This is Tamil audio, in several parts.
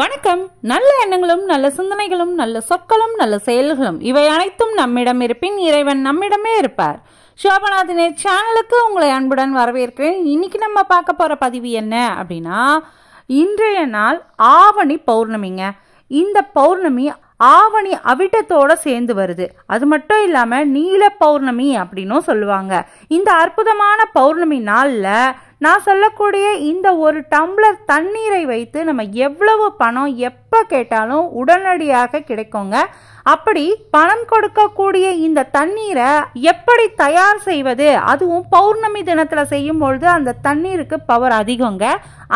வணக்கம் நல்ல எண்ணங்களும் நல்ல சிந்தனைகளும் நல்ல சொற்களும் நல்ல செயல்களும் இவை அனைத்தும் நம்மிடம் இருப்பின் இறைவன் நம்மிடமே இருப்பார் சோபனா சேனலுக்கு உங்களை அன்புடன் வரவேற்கிறேன் இன்னைக்கு நம்ம பார்க்க போகிற பதிவு என்ன அப்படின்னா இன்றைய நாள் ஆவணி பௌர்ணமிங்க இந்த பௌர்ணமி ஆவணி அவிட்டத்தோட சேர்ந்து வருது அது மட்டும் இல்லாமல் நீல பௌர்ணமி அப்படின்னும் சொல்லுவாங்க இந்த அற்புதமான பௌர்ணமி நாளில் நான் சொல்லக்கூடிய இந்த ஒரு டம்ளர் தண்ணீரை வைத்து நம்ம எவ்வளவு பணம் எப் எப்போ கேட்டாலும் உடனடியாக கிடைக்குங்க அப்படி பணம் கொடுக்கக்கூடிய இந்த தண்ணீரை எப்படி தயார் செய்வது அதுவும் பௌர்ணமி தினத்தில் செய்யும் பொழுது அந்த தண்ணீருக்கு பவர் அதிகங்க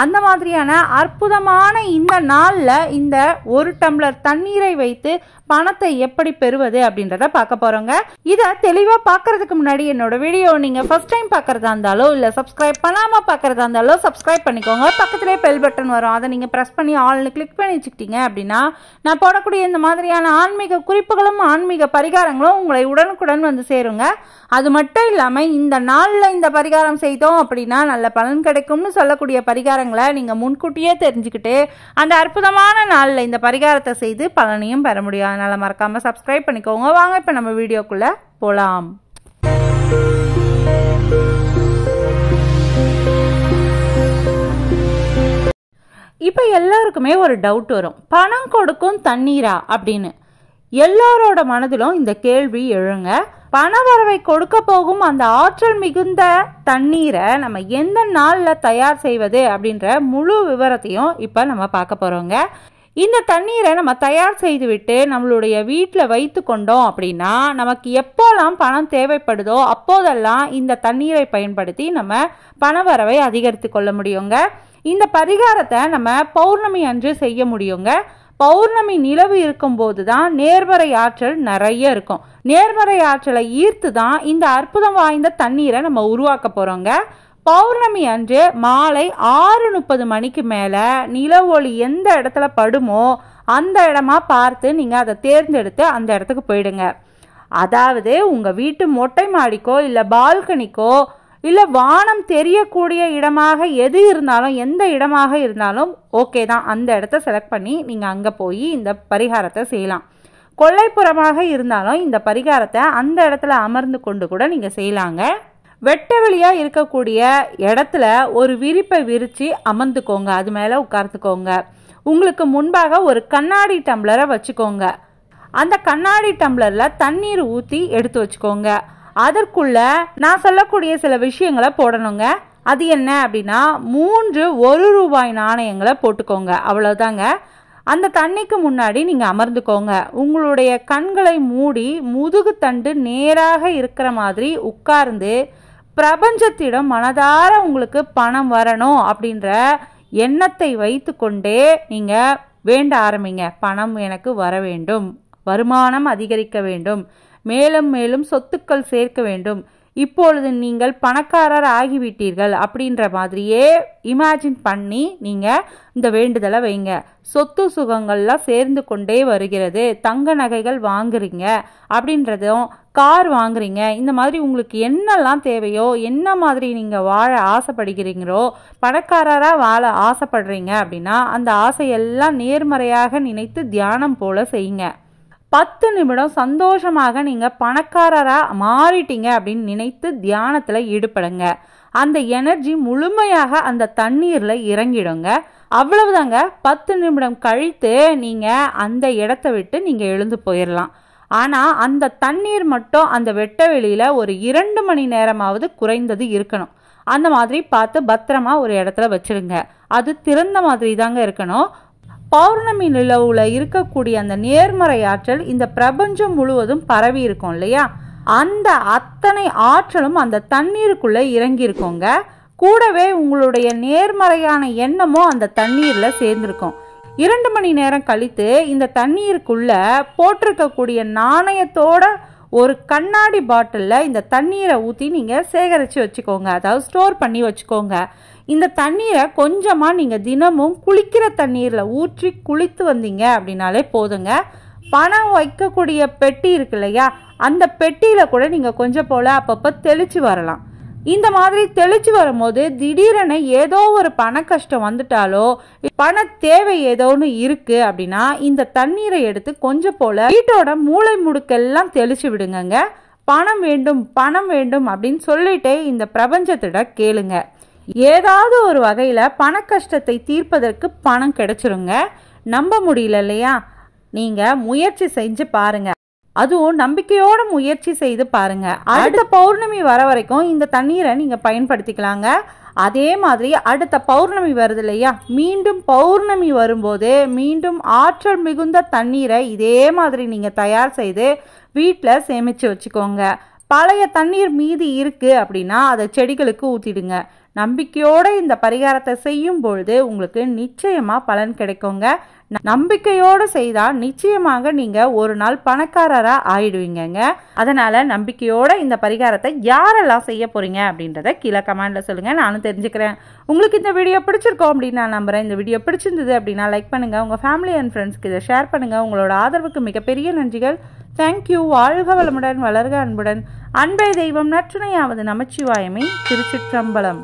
அந்த மாதிரியான அற்புதமான இந்த நாளில் இந்த ஒரு டம்ளர் தண்ணீரை வைத்து பணத்தை எப்படி பெறுவது அப்படின்றத பார்க்க போகிறோங்க இதை தெளிவாக பார்க்கறதுக்கு முன்னாடி என்னோட வீடியோ நீங்கள் ஃபஸ்ட் டைம் பார்க்குறதா இருந்தாலோ இல்லை சப்ஸ்கிரைப் பண்ணாமல் பார்க்குறதா இருந்தாலோ சப்ஸ்கிரைப் பண்ணிக்கோங்க பக்கத்துலேயே பெல் பட்டன் வரும் அதை நீங்கள் ப்ரெஸ் பண்ணி ஆல்னு கிளிக் பண்ணி வச்சுக்கிட்டீங்க பண்ணிட்டீங்க அப்படின்னா நான் போடக்கூடிய இந்த மாதிரியான ஆன்மீக குறிப்புகளும் ஆன்மீக பரிகாரங்களும் உங்களை உடனுக்குடன் வந்து சேருங்க அது மட்டும் இல்லாமல் இந்த நாளில் இந்த பரிகாரம் செய்தோம் அப்படின்னா நல்ல பலன் கிடைக்கும்னு சொல்லக்கூடிய பரிகாரங்களை நீங்கள் முன்கூட்டியே தெரிஞ்சுக்கிட்டு அந்த அற்புதமான நாளில் இந்த பரிகாரத்தை செய்து பலனையும் பெற முடியும் அதனால் மறக்காமல் சப்ஸ்கிரைப் பண்ணிக்கோங்க வாங்க இப்போ நம்ம வீடியோக்குள்ளே போகலாம் இப்போ எல்லாருக்குமே ஒரு டவுட் வரும் பணம் கொடுக்கும் தண்ணீரா அப்படின்னு எல்லாரோட மனதிலும் இந்த கேள்வி எழுங்க பணவரவை கொடுக்க போகும் அந்த ஆற்றல் மிகுந்த தண்ணீரை நம்ம எந்த நாளில் தயார் செய்வது அப்படின்ற முழு விவரத்தையும் இப்போ நம்ம பார்க்க போகிறோங்க இந்த தண்ணீரை நம்ம தயார் செய்துவிட்டு நம்மளுடைய வீட்டில் வைத்து கொண்டோம் அப்படின்னா நமக்கு எப்போல்லாம் பணம் தேவைப்படுதோ அப்போதெல்லாம் இந்த தண்ணீரை பயன்படுத்தி நம்ம பணவரவை அதிகரித்து கொள்ள முடியுங்க இந்த பரிகாரத்தை நம்ம பௌர்ணமி அன்று செய்ய முடியுங்க பௌர்ணமி நிலவு இருக்கும்போது தான் நேர்மறை ஆற்றல் நிறைய இருக்கும் நேர்மறை ஆற்றலை ஈர்த்து தான் இந்த அற்புதம் வாய்ந்த தண்ணீரை நம்ம உருவாக்க போகிறோங்க பௌர்ணமி அன்று மாலை ஆறு முப்பது மணிக்கு மேலே ஒளி எந்த இடத்துல படுமோ அந்த இடமா பார்த்து நீங்கள் அதை தேர்ந்தெடுத்து அந்த இடத்துக்கு போயிடுங்க அதாவது உங்கள் வீட்டு மொட்டை மாடிக்கோ இல்லை பால்கனிக்கோ இல்லை வானம் தெரியக்கூடிய இடமாக எது இருந்தாலும் எந்த இடமாக இருந்தாலும் ஓகே தான் அந்த இடத்த செலக்ட் பண்ணி நீங்கள் அங்கே போய் இந்த பரிகாரத்தை செய்யலாம் கொள்ளைப்புறமாக இருந்தாலும் இந்த பரிகாரத்தை அந்த இடத்துல அமர்ந்து கொண்டு கூட நீங்கள் செய்யலாங்க வெட்ட வெளியாக இருக்கக்கூடிய இடத்துல ஒரு விரிப்பை விரித்து அமர்ந்துக்கோங்க அது மேலே உட்கார்த்துக்கோங்க உங்களுக்கு முன்பாக ஒரு கண்ணாடி டம்ளரை வச்சுக்கோங்க அந்த கண்ணாடி டம்ளரில் தண்ணீர் ஊற்றி எடுத்து வச்சுக்கோங்க அதற்குள்ள நான் சொல்லக்கூடிய சில விஷயங்களை போடணுங்க அது என்ன அப்படின்னா மூன்று ஒரு ரூபாய் நாணயங்களை போட்டுக்கோங்க அவ்வளோதாங்க அந்த தண்ணிக்கு முன்னாடி நீங்கள் அமர்ந்துக்கோங்க உங்களுடைய கண்களை மூடி முதுகு தண்டு நேராக இருக்கிற மாதிரி உட்கார்ந்து பிரபஞ்சத்திடம் மனதார உங்களுக்கு பணம் வரணும் அப்படின்ற எண்ணத்தை வைத்து கொண்டே நீங்கள் வேண்ட ஆரம்பிங்க பணம் எனக்கு வர வேண்டும் வருமானம் அதிகரிக்க வேண்டும் மேலும் மேலும் சொத்துக்கள் சேர்க்க வேண்டும் இப்பொழுது நீங்கள் பணக்காரர் ஆகிவிட்டீர்கள் அப்படின்ற மாதிரியே இமேஜின் பண்ணி நீங்கள் இந்த வேண்டுதலை வைங்க சொத்து சுகங்கள்லாம் சேர்ந்து கொண்டே வருகிறது தங்க நகைகள் வாங்குறீங்க அப்படின்றதும் கார் வாங்குறீங்க இந்த மாதிரி உங்களுக்கு என்னெல்லாம் தேவையோ என்ன மாதிரி நீங்கள் வாழ ஆசைப்படுகிறீங்களோ பணக்காரராக வாழ ஆசைப்படுறீங்க அப்படின்னா அந்த ஆசையெல்லாம் நேர்மறையாக நினைத்து தியானம் போல் செய்யுங்க பத்து நிமிடம் சந்தோஷமாக நீங்கள் பணக்காரராக மாறிட்டீங்க அப்படின்னு நினைத்து தியானத்தில் ஈடுபடுங்க அந்த எனர்ஜி முழுமையாக அந்த தண்ணீரில் இறங்கிடுங்க அவ்வளவுதாங்க பத்து நிமிடம் கழித்து நீங்கள் அந்த இடத்த விட்டு நீங்கள் எழுந்து போயிடலாம் ஆனால் அந்த தண்ணீர் மட்டும் அந்த வெட்ட வெளியில் ஒரு இரண்டு மணி நேரமாவது குறைந்தது இருக்கணும் அந்த மாதிரி பார்த்து பத்திரமா ஒரு இடத்துல வச்சுடுங்க அது திறந்த மாதிரி தாங்க இருக்கணும் பௌர்ணமி நிலவுல இருக்கக்கூடிய அந்த நேர்மறை ஆற்றல் இந்த பிரபஞ்சம் முழுவதும் பரவி இருக்கும் இல்லையா அந்த அத்தனை ஆற்றலும் அந்த தண்ணீருக்குள்ளே இறங்கியிருக்கோங்க கூடவே உங்களுடைய நேர்மறையான எண்ணமும் அந்த தண்ணீரில் சேர்ந்துருக்கும் இரண்டு மணி நேரம் கழித்து இந்த தண்ணீருக்குள்ளே போட்டிருக்கக்கூடிய நாணயத்தோட ஒரு கண்ணாடி பாட்டிலில் இந்த தண்ணீரை ஊற்றி நீங்கள் சேகரித்து வச்சுக்கோங்க அதாவது ஸ்டோர் பண்ணி வச்சுக்கோங்க இந்த தண்ணீரை கொஞ்சமாக நீங்கள் தினமும் குளிக்கிற தண்ணீரில் ஊற்றி குளித்து வந்தீங்க அப்படின்னாலே போதுங்க பணம் வைக்கக்கூடிய பெட்டி இருக்கு இல்லையா அந்த பெட்டியில் கூட நீங்கள் கொஞ்சம் போல் அப்பப்போ தெளித்து வரலாம் இந்த மாதிரி தெளிச்சு வரும்போது திடீரென ஏதோ ஒரு பண கஷ்டம் வந்துட்டாலோ பண தேவை ஏதோன்னு இருக்கு அப்படின்னா இந்த தண்ணீரை எடுத்து கொஞ்சம் போல வீட்டோட மூளை முடுக்கெல்லாம் தெளிச்சு விடுங்கங்க பணம் வேண்டும் பணம் வேண்டும் அப்படின்னு சொல்லிட்டே இந்த பிரபஞ்சத்திட கேளுங்க ஏதாவது ஒரு வகையில் பண கஷ்டத்தை தீர்ப்பதற்கு பணம் கிடைச்சிருங்க நம்ப முடியல இல்லையா நீங்கள் முயற்சி செஞ்சு பாருங்கள் அதுவும் நம்பிக்கையோட முயற்சி செய்து பாருங்க அடுத்த பௌர்ணமி வர வரைக்கும் இந்த தண்ணீரை நீங்க பயன்படுத்திக்கலாங்க அதே மாதிரி அடுத்த பௌர்ணமி வருது இல்லையா மீண்டும் பௌர்ணமி வரும்போது மீண்டும் ஆற்றல் மிகுந்த தண்ணீரை இதே மாதிரி நீங்கள் தயார் செய்து வீட்டில் சேமிச்சு வச்சுக்கோங்க பழைய தண்ணீர் மீதி இருக்குது அப்படின்னா அதை செடிகளுக்கு ஊற்றிடுங்க நம்பிக்கையோடு இந்த பரிகாரத்தை செய்யும் பொழுது உங்களுக்கு நிச்சயமாக பலன் கிடைக்குங்க நம்பிக்கையோடு செய்தால் நிச்சயமாக நீங்கள் ஒரு நாள் பணக்காரராக ஆயிடுவீங்கங்க அதனால் நம்பிக்கையோட இந்த பரிகாரத்தை யாரெல்லாம் செய்ய போகிறீங்க அப்படின்றத கீழே கமெண்டில் சொல்லுங்கள் நானும் தெரிஞ்சுக்கிறேன் உங்களுக்கு இந்த வீடியோ பிடிச்சிருக்கோம் அப்படின்னு நான் நம்புகிறேன் இந்த வீடியோ பிடிச்சிருந்தது அப்படின்னா லைக் பண்ணுங்கள் உங்கள் ஃபேமிலி அண்ட் ஃப்ரெண்ட்ஸ்க்கு இதை ஷேர் பண்ணுங்கள் உங்களோட ஆதரவுக்கு மிகப்பெரிய நன்றிகள் தேங்க்யூ வாழ்க வளமுடன் வளர்க அன்புடன் அன்பை தெய்வம் நற்றுணையாவது நமச்சிவாயமே திருச்சிற்றம்பலம்